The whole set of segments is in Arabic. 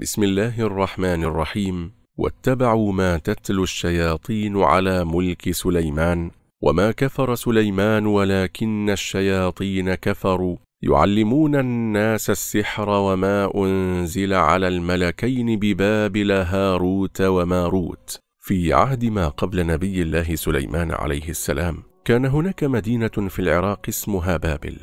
بسم الله الرحمن الرحيم واتبعوا ما تتلو الشياطين على ملك سليمان وما كفر سليمان ولكن الشياطين كفروا يعلمون الناس السحر وما أنزل على الملكين ببابل هاروت وماروت في عهد ما قبل نبي الله سليمان عليه السلام كان هناك مدينة في العراق اسمها بابل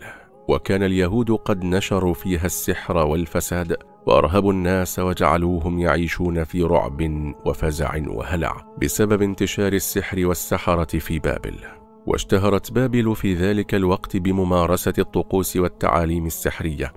وكان اليهود قد نشروا فيها السحر والفساد وأرهبوا الناس وجعلوهم يعيشون في رعب وفزع وهلع بسبب انتشار السحر والسحرة في بابل واشتهرت بابل في ذلك الوقت بممارسة الطقوس والتعاليم السحرية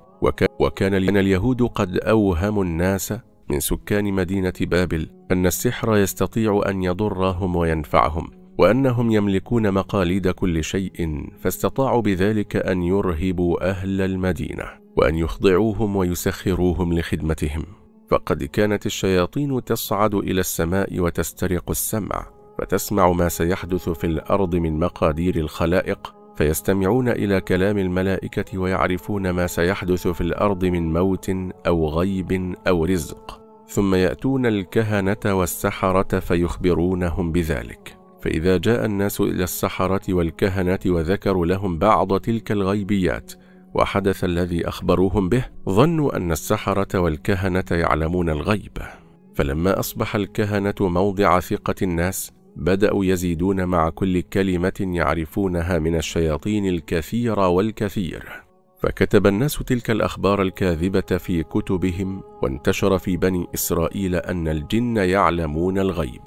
وكان اليهود قد أوهموا الناس من سكان مدينة بابل أن السحر يستطيع أن يضرهم وينفعهم وأنهم يملكون مقاليد كل شيء فاستطاعوا بذلك أن يرهبوا أهل المدينة وأن يخضعوهم ويسخروهم لخدمتهم فقد كانت الشياطين تصعد إلى السماء وتسترق السمع فتسمع ما سيحدث في الأرض من مقادير الخلائق فيستمعون إلى كلام الملائكة ويعرفون ما سيحدث في الأرض من موت أو غيب أو رزق ثم يأتون الكهنة والسحرة فيخبرونهم بذلك فإذا جاء الناس إلى السحرة والكهنة وذكروا لهم بعض تلك الغيبيات وحدث الذي أخبروهم به ظنوا أن السحرة والكهنة يعلمون الغيب فلما أصبح الكهنة موضع ثقة الناس بدأوا يزيدون مع كل كلمة يعرفونها من الشياطين الكثير والكثير فكتب الناس تلك الأخبار الكاذبة في كتبهم وانتشر في بني إسرائيل أن الجن يعلمون الغيب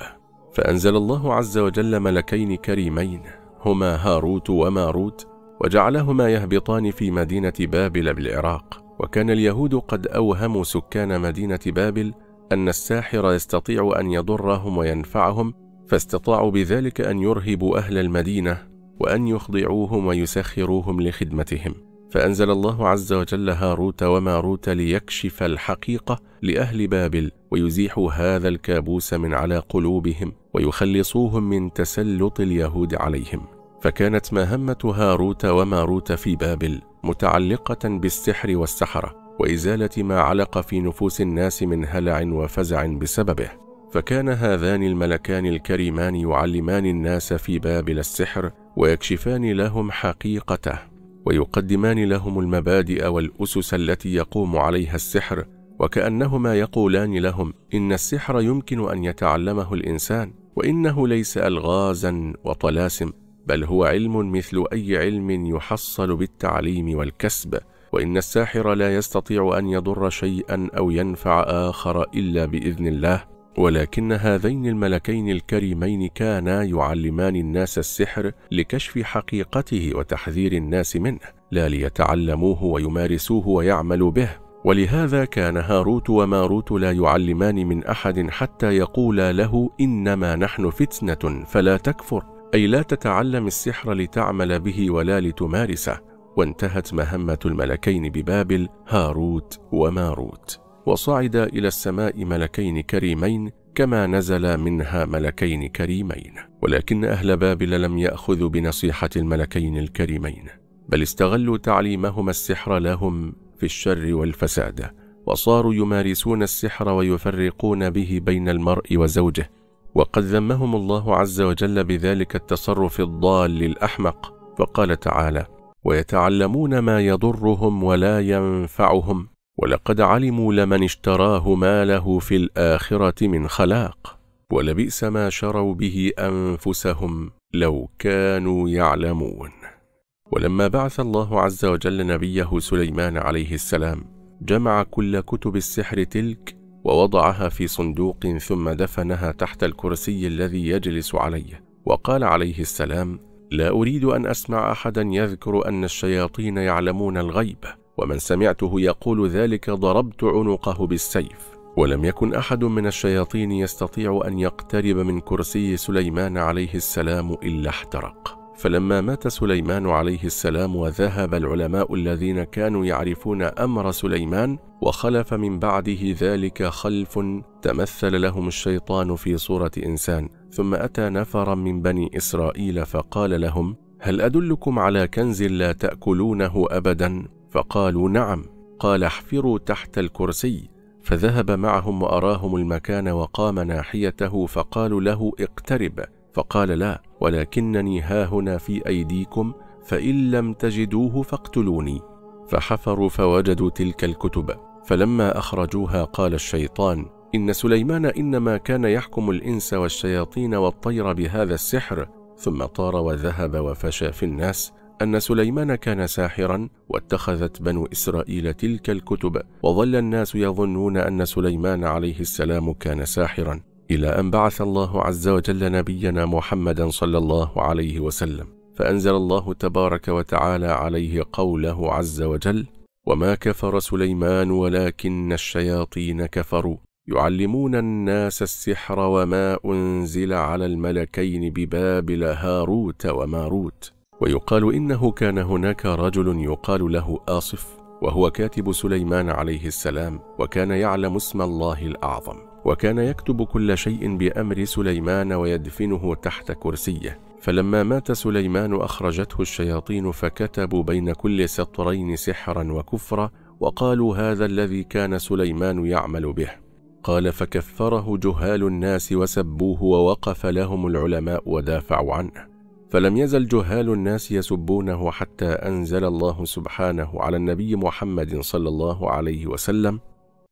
فأنزل الله عز وجل ملكين كريمين هما هاروت وماروت وجعلهما يهبطان في مدينة بابل بالعراق وكان اليهود قد أوهموا سكان مدينة بابل أن الساحر يستطيع أن يضرهم وينفعهم فاستطاعوا بذلك أن يرهبوا أهل المدينة وأن يخضعوهم ويسخروهم لخدمتهم فأنزل الله عز وجل هاروت وماروت ليكشف الحقيقة لأهل بابل ويزيحوا هذا الكابوس من على قلوبهم ويخلصوهم من تسلط اليهود عليهم فكانت مهمة هاروت وماروت في بابل متعلقة بالسحر والسحرة وإزالة ما علق في نفوس الناس من هلع وفزع بسببه فكان هذان الملكان الكريمان يعلمان الناس في بابل السحر ويكشفان لهم حقيقته ويقدمان لهم المبادئ والأسس التي يقوم عليها السحر وكأنهما يقولان لهم إن السحر يمكن أن يتعلمه الإنسان وإنه ليس ألغازا وطلاسم بل هو علم مثل أي علم يحصل بالتعليم والكسب وإن الساحر لا يستطيع أن يضر شيئا أو ينفع آخر إلا بإذن الله ولكن هذين الملكين الكريمين كانا يعلمان الناس السحر لكشف حقيقته وتحذير الناس منه لا ليتعلموه ويمارسوه ويعملوا به ولهذا كان هاروت وماروت لا يعلمان من احد حتى يقولا له انما نحن فتنه فلا تكفر اي لا تتعلم السحر لتعمل به ولا لتمارسه وانتهت مهمه الملكين ببابل هاروت وماروت وصعد إلى السماء ملكين كريمين كما نزل منها ملكين كريمين ولكن أهل بابل لم يأخذوا بنصيحة الملكين الكريمين بل استغلوا تعليمهما السحر لهم في الشر والفساد وصاروا يمارسون السحر ويفرقون به بين المرء وزوجه وقد ذمهم الله عز وجل بذلك التصرف الضال الأحمق فقال تعالى ويتعلمون ما يضرهم ولا ينفعهم ولقد علموا لمن اشتراه ما له في الآخرة من خلاق ولبئس ما شروا به أنفسهم لو كانوا يعلمون ولما بعث الله عز وجل نبيه سليمان عليه السلام جمع كل كتب السحر تلك ووضعها في صندوق ثم دفنها تحت الكرسي الذي يجلس عليه وقال عليه السلام لا أريد أن أسمع أحدا يذكر أن الشياطين يعلمون الغيب ومن سمعته يقول ذلك ضربت عنقه بالسيف ولم يكن أحد من الشياطين يستطيع أن يقترب من كرسي سليمان عليه السلام إلا احترق فلما مات سليمان عليه السلام وذهب العلماء الذين كانوا يعرفون أمر سليمان وخلف من بعده ذلك خلف تمثل لهم الشيطان في صورة إنسان ثم أتى نفرا من بني إسرائيل فقال لهم هل أدلكم على كنز لا تأكلونه أبدا فقالوا نعم قال احفروا تحت الكرسي فذهب معهم وأراهم المكان وقام ناحيته فقالوا له اقترب فقال لا ولكنني هاهنا في أيديكم فإن لم تجدوه فاقتلوني فحفروا فوجدوا تلك الكتب فلما أخرجوها قال الشيطان إن سليمان إنما كان يحكم الإنس والشياطين والطير بهذا السحر ثم طار وذهب وفشى في الناس أن سليمان كان ساحرا واتخذت بنو إسرائيل تلك الكتب وظل الناس يظنون أن سليمان عليه السلام كان ساحرا إلى أن بعث الله عز وجل نبينا محمدا صلى الله عليه وسلم فأنزل الله تبارك وتعالى عليه قوله عز وجل وما كفر سليمان ولكن الشياطين كفروا يعلمون الناس السحر وما أنزل على الملكين ببابل هاروت وماروت ويقال إنه كان هناك رجل يقال له آصف وهو كاتب سليمان عليه السلام وكان يعلم اسم الله الأعظم وكان يكتب كل شيء بأمر سليمان ويدفنه تحت كرسيه فلما مات سليمان أخرجته الشياطين فكتبوا بين كل سطرين سحرا وكفرا وقالوا هذا الذي كان سليمان يعمل به قال فكفره جهال الناس وسبوه ووقف لهم العلماء ودافعوا عنه فلم يزل جهال الناس يسبونه حتى أنزل الله سبحانه على النبي محمد صلى الله عليه وسلم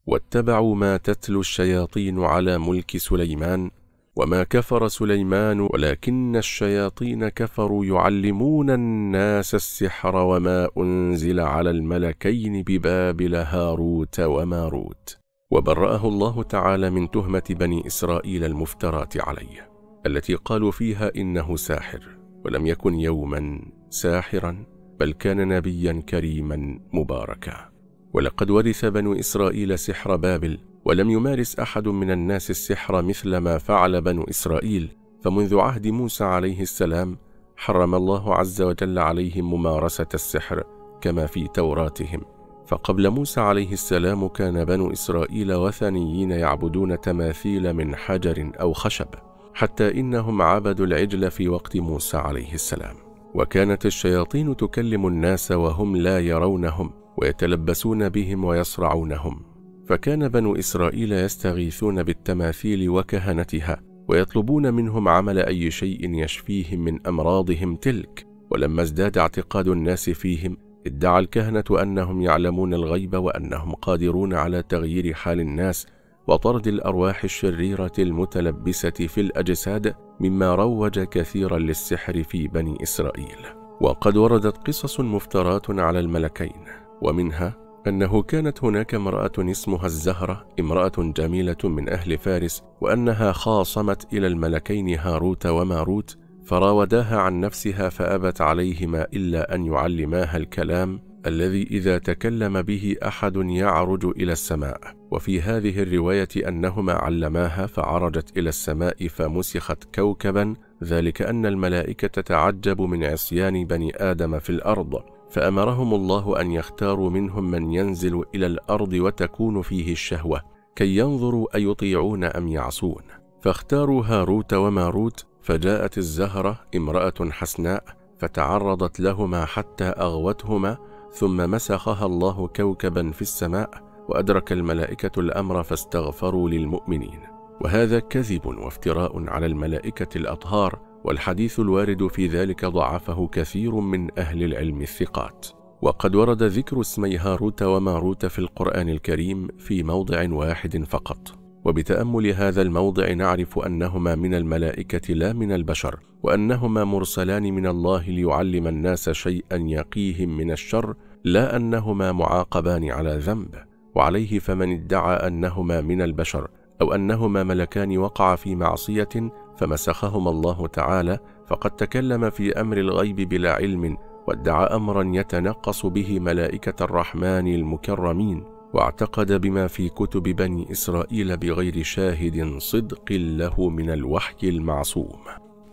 واتبعوا ما تتلو الشياطين على ملك سليمان وما كفر سليمان ولكن الشياطين كفروا يعلمون الناس السحر وما أنزل على الملكين ببابل هاروت وماروت وبرأه الله تعالى من تهمة بني إسرائيل المفترات عليه التي قالوا فيها إنه ساحر ولم يكن يوما ساحرا بل كان نبيا كريما مباركا ولقد ورث بنو إسرائيل سحر بابل ولم يمارس أحد من الناس السحر مثل ما فعل بنو إسرائيل فمنذ عهد موسى عليه السلام حرم الله عز وجل عليهم ممارسة السحر كما في توراتهم فقبل موسى عليه السلام كان بنو إسرائيل وثنيين يعبدون تماثيل من حجر أو خشب حتى إنهم عبدوا العجل في وقت موسى عليه السلام وكانت الشياطين تكلم الناس وهم لا يرونهم ويتلبسون بهم ويصرعونهم فكان بنو إسرائيل يستغيثون بالتماثيل وكهنتها ويطلبون منهم عمل أي شيء يشفيهم من أمراضهم تلك ولما ازداد اعتقاد الناس فيهم ادعى الكهنة أنهم يعلمون الغيب وأنهم قادرون على تغيير حال الناس وطرد الأرواح الشريرة المتلبسة في الأجساد مما روج كثيرا للسحر في بني إسرائيل وقد وردت قصص مفتراة على الملكين ومنها أنه كانت هناك امرأة اسمها الزهرة امرأة جميلة من أهل فارس وأنها خاصمت إلى الملكين هاروت وماروت فراوداها عن نفسها فأبت عليهما إلا أن يعلماها الكلام الذي إذا تكلم به أحد يعرج إلى السماء وفي هذه الرواية أنهما علماها فعرجت إلى السماء فمسخت كوكبا ذلك أن الملائكة تعجب من عصيان بني آدم في الأرض فأمرهم الله أن يختاروا منهم من ينزل إلى الأرض وتكون فيه الشهوة كي ينظروا أيطيعون أم يعصون فاختاروا هاروت وماروت فجاءت الزهرة امرأة حسناء فتعرضت لهما حتى أغوتهما ثم مسخها الله كوكبا في السماء وأدرك الملائكة الأمر فاستغفروا للمؤمنين وهذا كذب وافتراء على الملائكة الأطهار والحديث الوارد في ذلك ضعفه كثير من أهل العلم الثقات وقد ورد ذكر اسمي هاروت وماروت في القرآن الكريم في موضع واحد فقط وبتأمل هذا الموضع نعرف أنهما من الملائكة لا من البشر وأنهما مرسلان من الله ليعلم الناس شيئا يقيهم من الشر لا أنهما معاقبان على ذنب وعليه فمن ادعى أنهما من البشر أو أنهما ملكان وقع في معصية فمسخهما الله تعالى فقد تكلم في أمر الغيب بلا علم وادعى أمرا يتنقص به ملائكة الرحمن المكرمين واعتقد بما في كتب بني إسرائيل بغير شاهد صدق له من الوحي المعصوم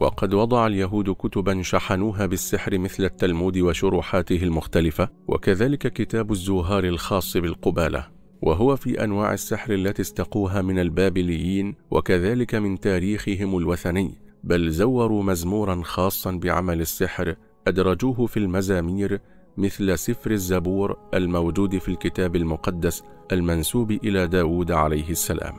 وقد وضع اليهود كتبا شحنوها بالسحر مثل التلمود وشروحاته المختلفة وكذلك كتاب الزهار الخاص بالقبالة وهو في أنواع السحر التي استقوها من البابليين وكذلك من تاريخهم الوثني بل زوروا مزمورا خاصا بعمل السحر أدرجوه في المزامير مثل سفر الزبور الموجود في الكتاب المقدس المنسوب إلى داود عليه السلام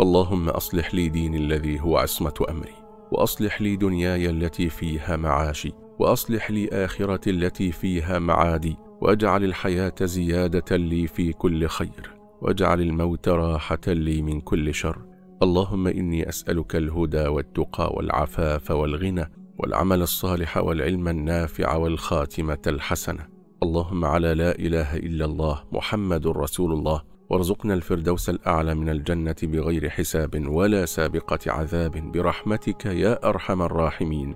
اللهم أصلح لي ديني الذي هو عصمة أمري وأصلح لي دنياي التي فيها معاشي وأصلح لي آخرتي التي فيها معادي واجعل الحياة زيادة لي في كل خير واجعل الموت راحة لي من كل شر اللهم إني أسألك الهدى والتقى والعفاف والغنى والعمل الصالح والعلم النافع والخاتمة الحسنة اللهم على لا إله إلا الله محمد رسول الله وارزقنا الفردوس الأعلى من الجنة بغير حساب ولا سابقة عذاب برحمتك يا أرحم الراحمين